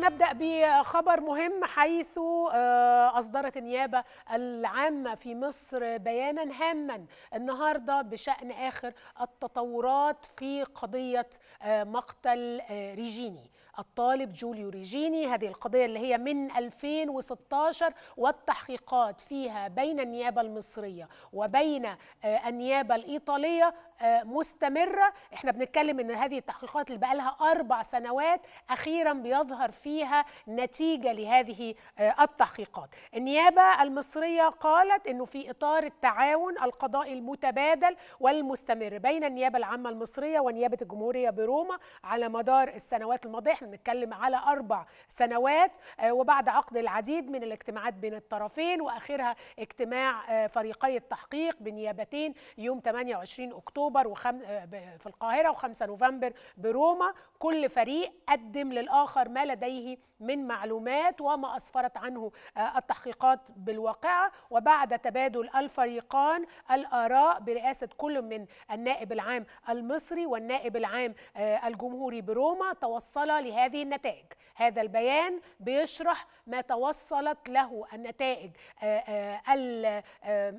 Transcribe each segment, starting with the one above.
نبدأ بخبر مهم حيث آه، أصدرت النيابة العامة في مصر بيانا هاما النهاردة بشأن آخر التطورات في قضية آه، مقتل آه، ريجيني الطالب جوليو ريجيني هذه القضية اللي هي من 2016 والتحقيقات فيها بين النيابة المصرية وبين النيابة الإيطالية آه، مستمره احنا بنتكلم ان هذه التحقيقات اللي بقى لها اربع سنوات اخيرا بيظهر فيها نتيجه لهذه آه، التحقيقات النيابه المصريه قالت انه في اطار التعاون القضائي المتبادل والمستمر بين النيابه العامه المصريه ونيابه الجمهوريه بروما على مدار السنوات الماضيه احنا بنتكلم على اربع سنوات آه، وبعد عقد العديد من الاجتماعات بين الطرفين واخرها اجتماع فريقي التحقيق بنيابتين يوم 28 اكتوبر اكتوبر وخم... آه، في القاهره و5 نوفمبر بروما كل فريق قدم للاخر ما لديه من معلومات وما اسفرت عنه آه، التحقيقات بالواقعه وبعد تبادل الفريقان الاراء برئاسه كل من النائب العام المصري والنائب العام آه، الجمهوري بروما توصل لهذه النتائج هذا البيان بيشرح ما توصلت له النتائج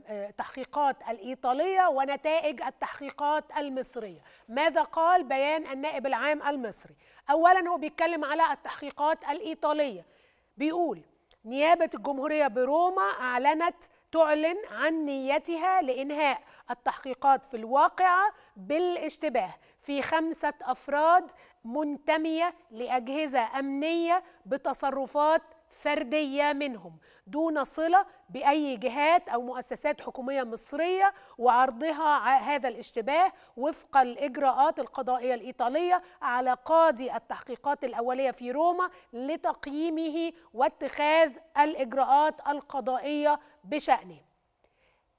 التحقيقات الايطاليه ونتائج التحقيقات العلاقات المصرية ماذا قال بيان النائب العام المصري أولا هو بيتكلم على التحقيقات الإيطالية بيقول نيابة الجمهورية بروما أعلنت تعلن عن نيتها لإنهاء التحقيقات في الواقعة بالاشتباه في خمسة أفراد منتمية لأجهزة أمنية بتصرفات فرديه منهم دون صله باي جهات او مؤسسات حكوميه مصريه وعرضها هذا الاشتباه وفق الاجراءات القضائيه الايطاليه على قاضي التحقيقات الاوليه في روما لتقييمه واتخاذ الاجراءات القضائيه بشانه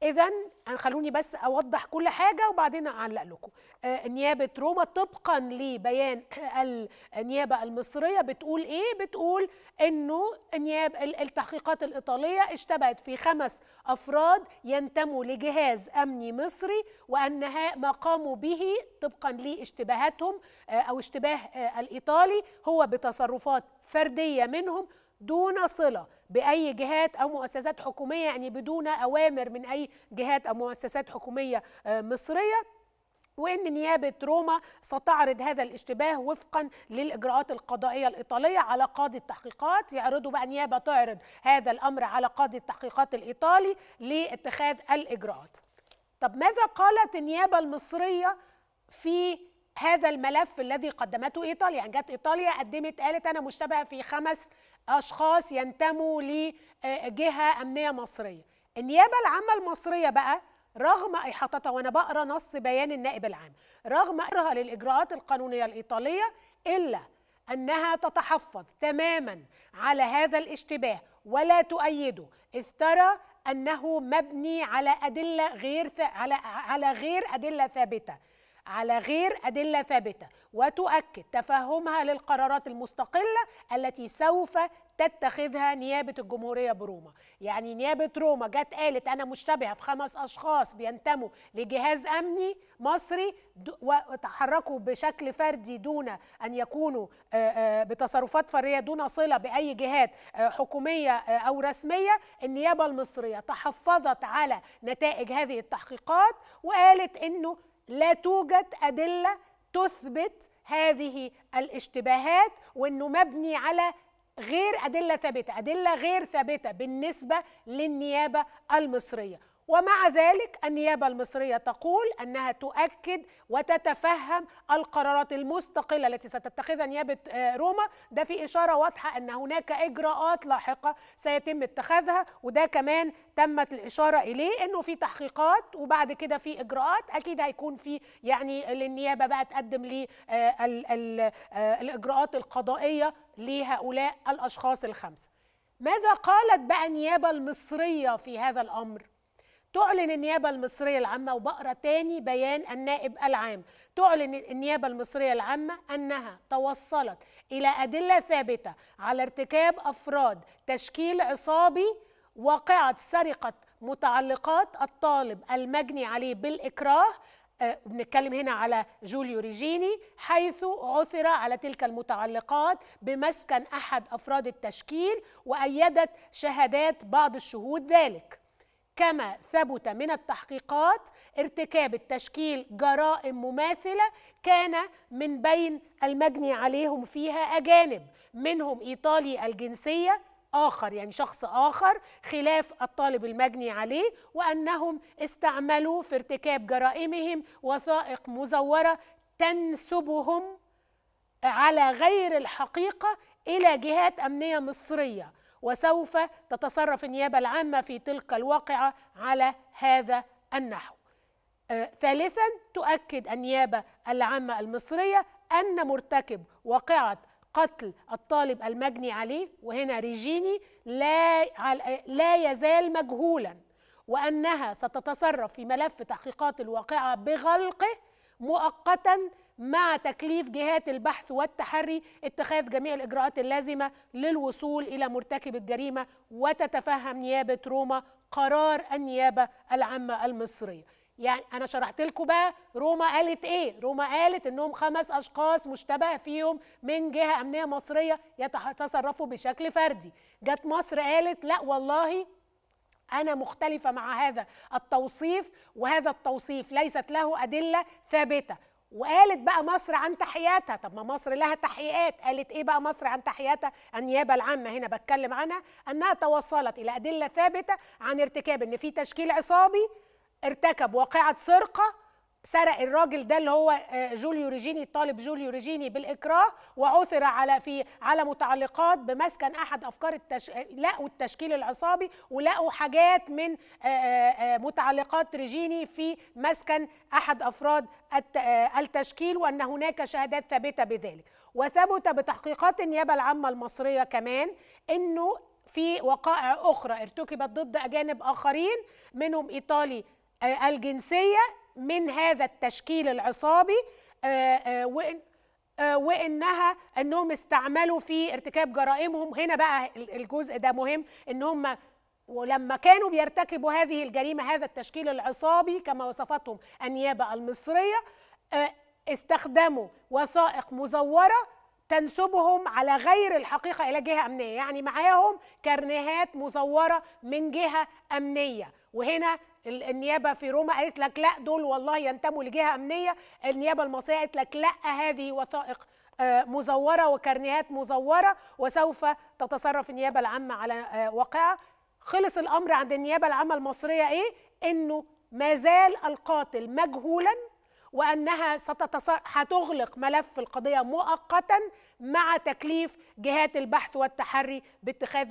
اذا خلوني بس اوضح كل حاجه وبعدين اعلق لكم آه، نيابه روما طبقا لبيان النيابه المصريه بتقول ايه بتقول انه نياب التحقيقات الايطاليه اشتبهت في خمس افراد ينتموا لجهاز امني مصري وانها ما قاموا به طبقا لاشتباهاتهم آه، او اشتباه آه، الايطالي هو بتصرفات فرديه منهم دون صلة بأي جهات أو مؤسسات حكومية يعني بدون أوامر من أي جهات أو مؤسسات حكومية آه، مصرية وان نيابه روما ستعرض هذا الاشتباه وفقا للاجراءات القضائيه الايطاليه على قاضي التحقيقات يعرضوا بقى نيابه تعرض هذا الامر على قاضي التحقيقات الايطالي لاتخاذ الاجراءات طب ماذا قالت النيابه المصريه في هذا الملف الذي قدمته ايطاليا يعني جت ايطاليا قدمت قالت انا مشتبهه في خمس اشخاص ينتموا لجهه امنيه مصريه النيابه العامه المصريه بقى رغم احاطتها وانا بقرا نص بيان النائب العام رغم اقرها للاجراءات القانونيه الايطاليه الا انها تتحفظ تماما على هذا الاشتباه ولا تؤيده اذ ترى انه مبني على ادله غير على على غير ادله ثابته على غير أدلة ثابتة وتؤكد تفهمها للقرارات المستقلة التي سوف تتخذها نيابة الجمهورية بروما يعني نيابة روما جت قالت أنا مشتبهة في خمس أشخاص بينتموا لجهاز أمني مصري وتحركوا بشكل فردي دون أن يكونوا بتصرفات فردية دون صلة بأي جهات حكومية أو رسمية النيابة المصرية تحفظت على نتائج هذه التحقيقات وقالت أنه لا توجد أدلة تثبت هذه الاشتباهات وأنه مبني على غير أدلة ثابتة أدلة غير ثابتة بالنسبة للنيابة المصرية ومع ذلك النيابة المصرية تقول أنها تؤكد وتتفهم القرارات المستقلة التي ستتخذها نيابة آه، روما ده في إشارة واضحة أن هناك إجراءات لاحقة سيتم اتخاذها وده كمان تمت الإشارة إليه أنه في تحقيقات وبعد كده في إجراءات أكيد هيكون في يعني للنيابة بقى تقدم لي آه، آه، الإجراءات القضائية لهؤلاء الأشخاص الخمسة ماذا قالت بقى النيابة المصرية في هذا الأمر؟ تعلن النيابة المصرية العامة وبقرا تاني بيان النائب العام تعلن النيابة المصرية العامة أنها توصلت إلى أدلة ثابتة على ارتكاب أفراد تشكيل عصابي واقعة سرقة متعلقات الطالب المجني عليه بالإكراه آه، بنتكلم هنا على جوليو ريجيني حيث عثر على تلك المتعلقات بمسكن أحد أفراد التشكيل وأيدت شهادات بعض الشهود ذلك كما ثبت من التحقيقات ارتكاب التشكيل جرائم مماثلة كان من بين المجني عليهم فيها أجانب منهم إيطالي الجنسية آخر يعني شخص آخر خلاف الطالب المجني عليه وأنهم استعملوا في ارتكاب جرائمهم وثائق مزورة تنسبهم على غير الحقيقة إلى جهات أمنية مصرية وسوف تتصرف النيابة العامة في تلك الواقعة على هذا النحو أه، ثالثا تؤكد النيابة العامة المصرية أن مرتكب واقعة قتل الطالب المجني عليه وهنا ريجيني لا, لا يزال مجهولا وأنها ستتصرف في ملف تحقيقات الواقعة بغلقه مؤقتا مع تكليف جهات البحث والتحري اتخاذ جميع الإجراءات اللازمة للوصول إلى مرتكب الجريمة وتتفهم نيابة روما قرار النيابة العامة المصرية يعني انا شرحت لكم بقى روما قالت ايه روما قالت انهم خمس اشخاص مشتبه فيهم من جهه امنيه مصريه يتصرفوا بشكل فردي جت مصر قالت لا والله أنا مختلفة مع هذا التوصيف وهذا التوصيف ليست له أدلة ثابتة وقالت بقى مصر عن تحياتها طب ما مصر لها تحقيقات قالت ايه بقى مصر عن تحياتها النيابه العامه هنا بتكلم عنها انها توصلت الى ادله ثابته عن ارتكاب ان في تشكيل عصابي ارتكب واقعه سرقه سرق الراجل ده اللي هو آه، جوليو ريجيني الطالب جوليو ريجيني بالاكراه وعثر على في على متعلقات بمسكن احد افكار التش... لقوا التشكيل العصابي ولقوا حاجات من آه، آه، متعلقات ريجيني في مسكن احد افراد التشكيل وان هناك شهادات ثابته بذلك وثبت بتحقيقات النيابه العامه المصريه كمان انه في وقائع اخرى ارتكبت ضد اجانب اخرين منهم ايطالي الجنسيه من هذا التشكيل العصابي آه، آه، وإن آه، وانها انهم استعملوا في ارتكاب جرائمهم هنا بقى الجزء ده مهم ان هم ولما كانوا بيرتكبوا هذه الجريمه هذا التشكيل العصابي كما وصفتهم النيابه المصريه استخدموا وثائق مزوره تنسبهم على غير الحقيقه الى جهه امنيه يعني معاهم كرنيهات مزوره من جهه امنيه وهنا النيابه في روما قالت لك لا دول والله ينتموا لجهه امنيه النيابه المصريه قالت لك لا هذه وثائق آه، مزوره وكرنيهات مزوره وسوف تتصرف النيابه العامه على آه، واقعها خلص الامر عند النيابه العامه المصريه ايه انه ما زال القاتل مجهولا وأنها ستغلق ملف القضية مؤقتا مع تكليف جهات البحث والتحري باتخاذ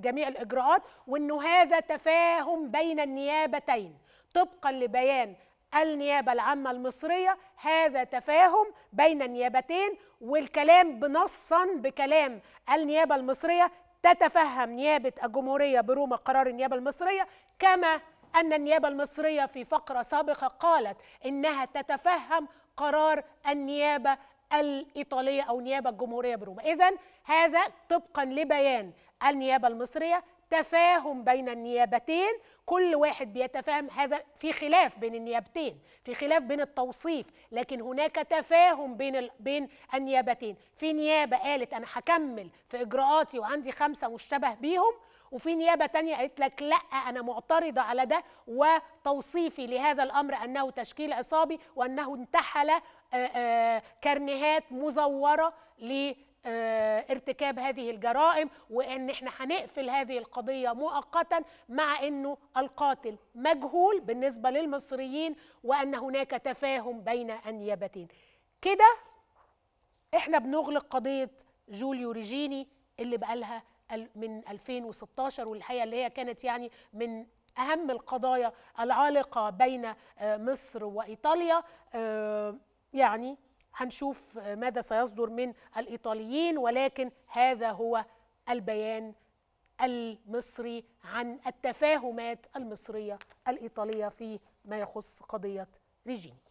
جميع الإجراءات وأنه هذا تفاهم بين النيابتين طبقا لبيان النيابة العامة المصرية هذا تفاهم بين النيابتين والكلام بنصا بكلام النيابة المصرية تتفهم نيابة الجمهورية بروما قرار النيابة المصرية كما أن النيابة المصرية في فقرة سابقة قالت إنها تتفهم قرار النيابة الإيطالية أو نيابة الجمهورية بروما إذا هذا طبقا لبيان النيابة المصرية تفاهم بين النيابتين كل واحد بيتفاهم هذا في خلاف بين النيابتين في خلاف بين التوصيف لكن هناك تفاهم بين ال... بين النيابتين في نيابه قالت انا هكمل في اجراءاتي وعندي خمسه مشتبه بيهم وفي نيابه تانية قالت لك لا انا معترضه على ده وتوصيفي لهذا الامر انه تشكيل عصابي وانه انتحل آه، آه، كارنيهات مزوره ل آه، ارتكاب هذه الجرائم وان احنا هنقفل هذه القضيه مؤقتا مع انه القاتل مجهول بالنسبه للمصريين وان هناك تفاهم بين النيابتين كده احنا بنغلق قضيه جوليو ريجيني اللي بقالها من 2016 والحقيقه اللي هي كانت يعني من اهم القضايا العالقه بين آه، مصر وايطاليا آه، يعني هنشوف آه، ماذا سيصدر من الايطاليين ولكن هذا هو البيان المصري عن التفاهمات المصريه الايطاليه في ما يخص قضيه ريجيني